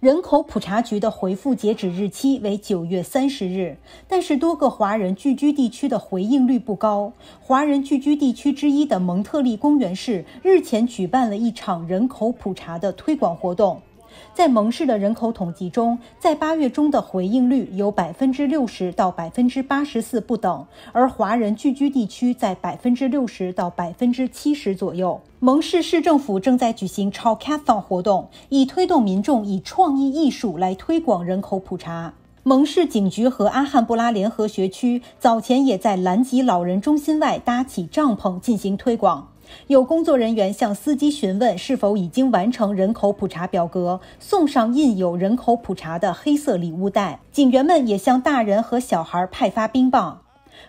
人口普查局的回复截止日期为九月三十日，但是多个华人聚居地区的回应率不高。华人聚居地区之一的蒙特利公园市日前举办了一场人口普查的推广活动。在蒙市的人口统计中，在八月中的回应率有百分之六十到百分之八十四不等，而华人聚居地区在百分之六十到百分之七十左右。蒙市市政府正在举行超开放活动，以推动民众以创意艺术来推广人口普查。蒙市警局和阿汉布拉联合学区早前也在南极老人中心外搭起帐篷进行推广。有工作人员向司机询问是否已经完成人口普查表格，送上印有人口普查的黑色礼物袋。警员们也向大人和小孩派发冰棒。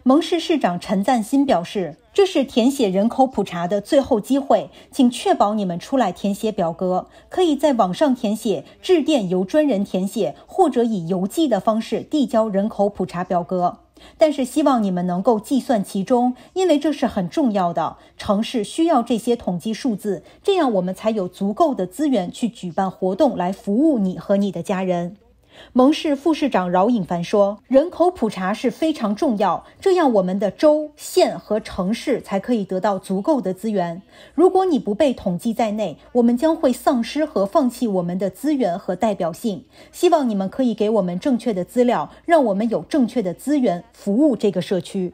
蒙市市长陈赞新表示，这是填写人口普查的最后机会，请确保你们出来填写表格。可以在网上填写、致电由专人填写，或者以邮寄的方式递交人口普查表格。但是希望你们能够计算其中，因为这是很重要的。城市需要这些统计数字，这样我们才有足够的资源去举办活动来服务你和你的家人。蒙市副市长饶颖凡说：“人口普查是非常重要，这样我们的州、县和城市才可以得到足够的资源。如果你不被统计在内，我们将会丧失和放弃我们的资源和代表性。希望你们可以给我们正确的资料，让我们有正确的资源服务这个社区。”